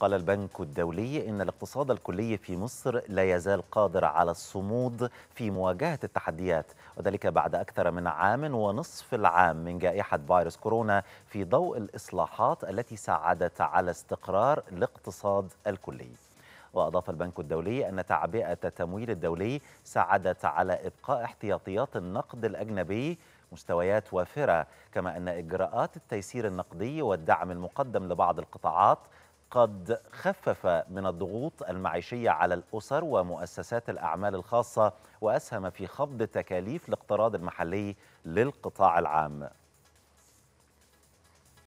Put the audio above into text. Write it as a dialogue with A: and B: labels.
A: قال البنك الدولي إن الاقتصاد الكلي في مصر لا يزال قادر على الصمود في مواجهة التحديات وذلك بعد أكثر من عام ونصف العام من جائحة فيروس كورونا في ضوء الإصلاحات التي ساعدت على استقرار الاقتصاد الكلي وأضاف البنك الدولي أن تعبئة التمويل الدولي ساعدت على إبقاء احتياطيات النقد الأجنبي مستويات وافرة كما أن إجراءات التيسير النقدي والدعم المقدم لبعض القطاعات قد خفف من الضغوط المعيشية على الأسر ومؤسسات الأعمال الخاصة وأسهم في خفض تكاليف الاقتراض المحلي للقطاع العام